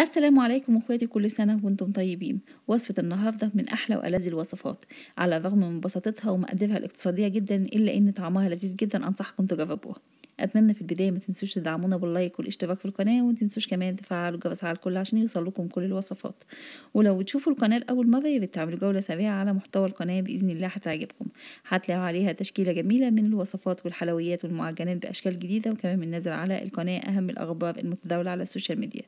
السلام عليكم اخواتي كل سنه وانتم طيبين وصفه النهارده من احلى والذ الوصفات على الرغم من بساطتها ومقدرها الاقتصاديه جدا الا ان طعمها لذيذ جدا انصحكم تجربوها اتمنى في البدايه ما تنسوش تدعمونا باللايك والاشتراك في القناه وما تنسوش كمان تفعلوا الجرس على الكل عشان يوصل لكم كل الوصفات ولو تشوفوا القناه لاول مره يا ريت تعملوا جوله سريعه على محتوى القناه باذن الله هتعجبكم هتلاقوا عليها تشكيله جميله من الوصفات والحلويات والمعجنات باشكال جديده وكمان بننزل على القناه اهم الاخبار المتداوله على السوشيال ميديا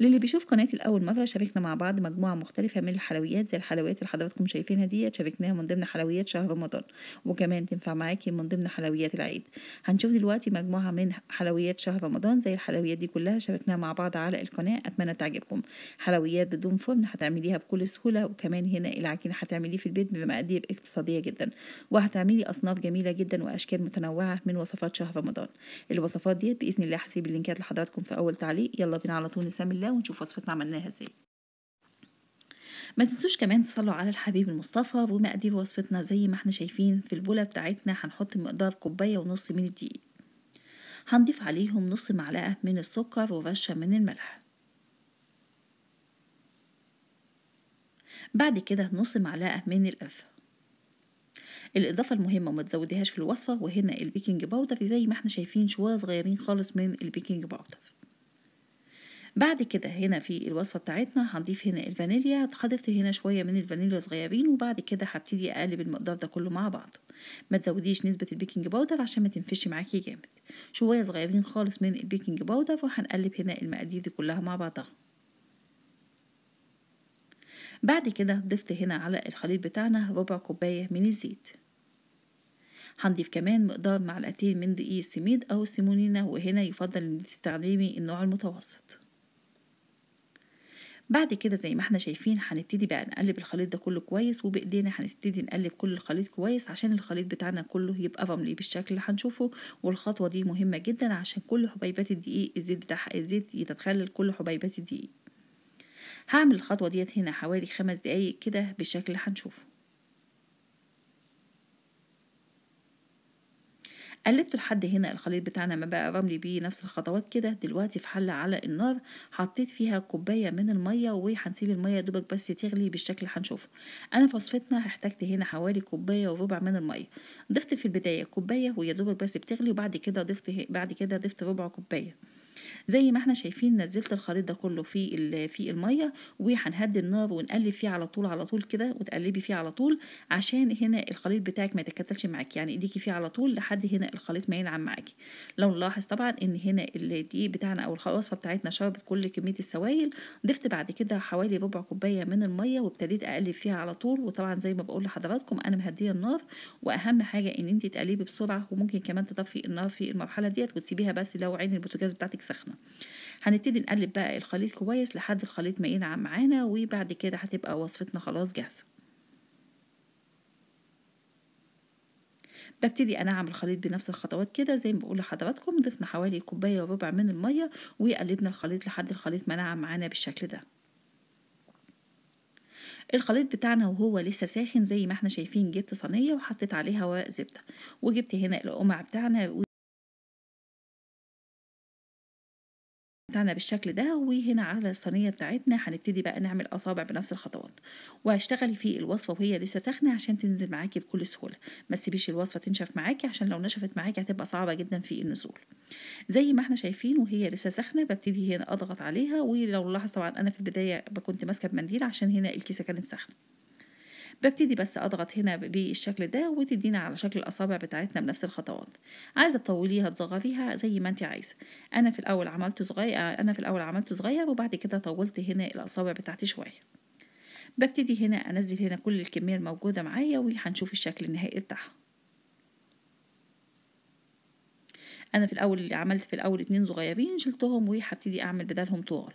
للي بيشوف قناتي لاول مره شاركنا مع بعض مجموعه مختلفه من الحلويات زي الحلويات اللي حضراتكم شايفينها دي شاركناها من ضمن حلويات شهر رمضان وكمان تنفع معاكي من ضمن حلويات العيد هنشوف دلوقتي مجموعة من حلويات شهر رمضان زي الحلويات دي كلها شاركناها مع بعض على القناة أتمنى تعجبكم حلويات بدون فرن هتعمليها بكل سهولة وكمان هنا العجين هتعمليه في البيت بمقادير اقتصادية جدا وهتعملي أصناف جميلة جدا وأشكال متنوعة من وصفات شهر رمضان الوصفات ديت بإذن الله هسيب اللينكات لحضراتكم في أول تعليق يلا بينا على طول نسمي الله ونشوف وصفتنا عملناها ازاي ما تنسوش كمان تصلوا على الحبيب المصطفى ومقادير وصفتنا زي ما احنا شايفين في البولة بتاعتنا هنحط مقدار كوباية ونص من الدقيق هنضيف عليهم نص معلقة من السكر ورشة من الملح بعد كده نص معلقة من القرفة الإضافة المهمة ما تزوديهاش في الوصفة وهنا البيكنج باودر زي ما احنا شايفين شوية صغيرين خالص من البيكنج باودر بعد كده هنا في الوصفة بتاعتنا هنضيف هنا الفانيليا حضرت هنا شوية من الفانيليا صغيرين وبعد كده هبتدي اقلب المقدار ده كله مع بعض ما تزوديش نسبة البيكنج باودر عشان ما تنفش معاكي جامد شوية صغيرين خالص من البيكنج باودر وهنقلب هنا المقادير دي كلها مع بعضها بعد كده ضفت هنا على الخليط بتاعنا ربع كوباية من الزيت هنضيف كمان مقدار معلقتين من دقيق السميد أو السيمونينا وهنا يفضل إن تستخدمي النوع المتوسط بعد كده زي ما احنا شايفين هنبتدي بقى نقلب الخليط ده كله كويس وبايدينا هنبتدي نقلب كل الخليط كويس عشان الخليط بتاعنا كله يبقى بملي بالشكل اللي هنشوفه والخطوه دي مهمه جدا عشان كل حبيبات الدقيق الزيت بتاعها الزيت يتخلل كل حبيبات الدقيق هعمل الخطوه ديت هنا حوالي خمس دقايق كده بالشكل اللي هنشوفه قلبت لحد هنا الخليط بتاعنا ما بقى رملي بيه نفس الخطوات كده دلوقتي في حله على النار حطيت فيها كوبايه من الميه وهنسيب الميه دوبك بس تغلي بالشكل اللي هنشوفه انا في وصفتنا احتجت هنا حوالي كوبايه وربع من الميه ضفت في البدايه كوبايه ويا دوبك بس بتغلي وبعد كده ضفت بعد كده ضفت ربع كوبايه زي ما احنا شايفين نزلت الخليط ده كله في في الميه وهنهدي النار ونقلب فيه على طول على طول كده وتقلبي فيه على طول عشان هنا الخليط بتاعك ما يتكتلش معاك يعني ايديكي فيه على طول لحد هنا الخليط ما ينعم معاكي لو نلاحظ طبعا ان هنا الدقيق بتاعنا او الوصفه بتاعتنا شربت كل كميه السوائل ضفت بعد كده حوالي ربع كوبايه من الميه وابتديت اقلب فيها على طول وطبعا زي ما بقول لحضراتكم انا مهديه النار واهم حاجه ان انت تقلبي بسرعه وممكن كمان تطفي النار في المرحله ديت وتسيبيها بس لو عين البوتاجاز بتاعتك سخنة هنبتدي نقلب بقى الخليط كويس لحد الخليط ما ينعم معانا وبعد كده هتبقى وصفتنا خلاص جاهزة ببتدي انعم الخليط بنفس الخطوات كده زي ما بقول لحضراتكم ضفنا حوالي كوبايه وربع من الميه وقلبنا الخليط لحد الخليط ما نعم معانا بالشكل ده الخليط بتاعنا وهو لسه ساخن زي ما احنا شايفين جبت صينيه وحطيت عليها ورق زبده وجبت هنا القمع بتاعنا بتاعنا بالشكل ده وهنا على الصينيه بتاعتنا هنبتدي بقى نعمل اصابع بنفس الخطوات وهشتغل في الوصفه وهي لسه سخنه عشان تنزل معاكي بكل سهوله ما تسيبيش الوصفه تنشف معاكي عشان لو نشفت معاكي هتبقى صعبه جدا في النزول زي ما احنا شايفين وهي لسه سخنه ببتدي هنا اضغط عليها ولو لاحظ طبعا انا في البدايه كنت ماسكه بمنديل عشان هنا الكيسه كانت سخنه ببتدي بس اضغط هنا بالشكل ده وتدينا على شكل الاصابع بتاعتنا بنفس الخطوات عايزه تطوليها تصغريها زي ما انت عايزه انا في الاول عملت صغير آه، انا في الاول عملته صغير وبعد كده طولت هنا الاصابع بتاعتي شويه ببتدي هنا انزل هنا كل الكميه الموجوده معايا وهنشوف الشكل النهائي بتاعها انا في الاول اللي عملت في الاول اتنين صغيرين شلتهم وهبتدي اعمل بدالهم طوال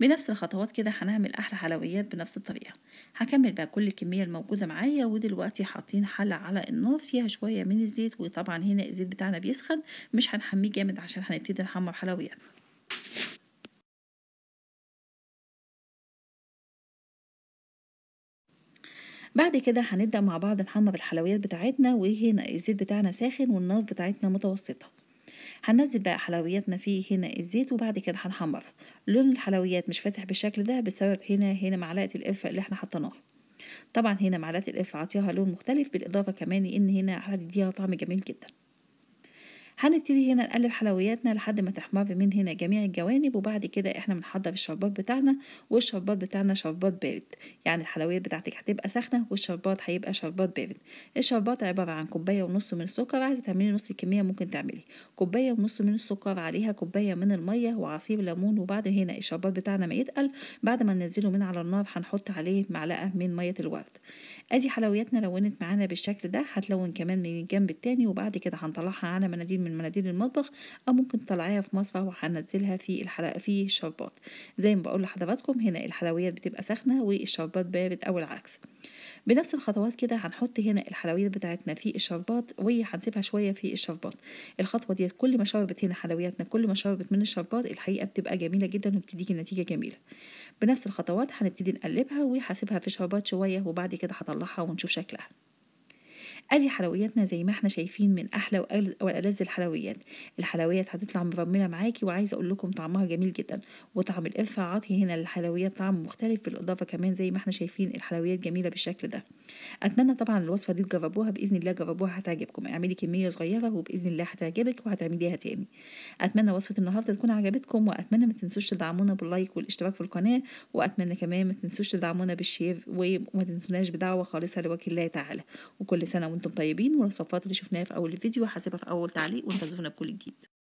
بنفس الخطوات كده هنعمل احلى حلويات بنفس الطريقه هكمل بقى كل الكميه الموجوده معايا ودلوقتي حاطين حله على النار فيها شويه من الزيت وطبعا هنا الزيت بتاعنا بيسخن مش هنحميه جامد عشان هنبتدي نحمر حلويات بعد كده هنبدأ مع بعض نحمر الحلويات بتاعتنا وهنا الزيت بتاعنا ساخن والنار بتاعتنا متوسطة هننزل بقى حلوياتنا فيه هنا الزيت وبعد كده هنحمرها لون الحلويات مش فاتح بالشكل ده بسبب هنا هنا معلقه القرفه اللي احنا حطيناها طبعا هنا معلقه القرفه عطيها لون مختلف بالاضافه كمان ان هنا هتديها طعم جميل جدا هنبتدي هنا نقلب حلوياتنا لحد ما تحمر من هنا جميع الجوانب وبعد كده احنا بنحضر الشربات بتاعنا والشربات بتاعنا شربات بارد يعني الحلويات بتاعتك هتبقى سخنه والشربات هيبقى شربات بارد الشربات عباره عن كوبايه ونص من السكر عايزه تعملي نص الكميه ممكن تعملي كوبايه ونص من السكر عليها كوبايه من الميه وعصير ليمون وبعد هنا الشربات بتاعنا ما يتقل بعد ما ننزله من على النار هنحط عليه معلقه من ميه الورد ادي حلوياتنا لونت معانا بالشكل ده هتلون كمان من الجنب التاني وبعد كده هنطلعها على مناديل من مناديل المطبخ او ممكن تطلعيها في مصفى وهنزلها في الحلقه في الشربات زي ما بقول لحضراتكم هنا الحلويات بتبقى ساخنه والشربات بارد او العكس بنفس الخطوات كده هنحط هنا الحلويات بتاعتنا في الشربات وهنسيبها شويه في الشربات الخطوه دي كل ما شربت هنا حلوياتنا كل ما شربت من الشربات الحقيقه بتبقى جميله جدا وبتديكي نتيجه جميله بنفس الخطوات هنبتدي نقلبها وهسيبها في الشربات شويه وبعد كده هطلعها ونشوف شكلها ادي حلوياتنا زي ما احنا شايفين من احلى والذ الحلويات الحلويات هتطلع مرمله معاكي وعايزه اقول لكم طعمها جميل جدا وطعم القرفه عاطي هنا للحلويات طعم مختلف بالاضافه كمان زي ما احنا شايفين الحلويات جميله بالشكل ده اتمنى طبعا الوصفه دي تجربوها باذن الله جربوها هتعجبكم اعملي كميه صغيره وباذن الله هتعجبك وهتعمليها تاني اتمنى وصفه النهارده تكون عجبتكم واتمنى ما تنسوش تدعمونا باللايك والاشتراك في القناه واتمنى كمان ما تنسوش تدعمونا بالشير وما تنسوناش بدعوه خالصه لوجه الله تعالى وكل سنه وانتم طيبين والوصفات اللي شفناها في اول الفيديو هسيبها في اول تعليق وانتظرونا بكل جديد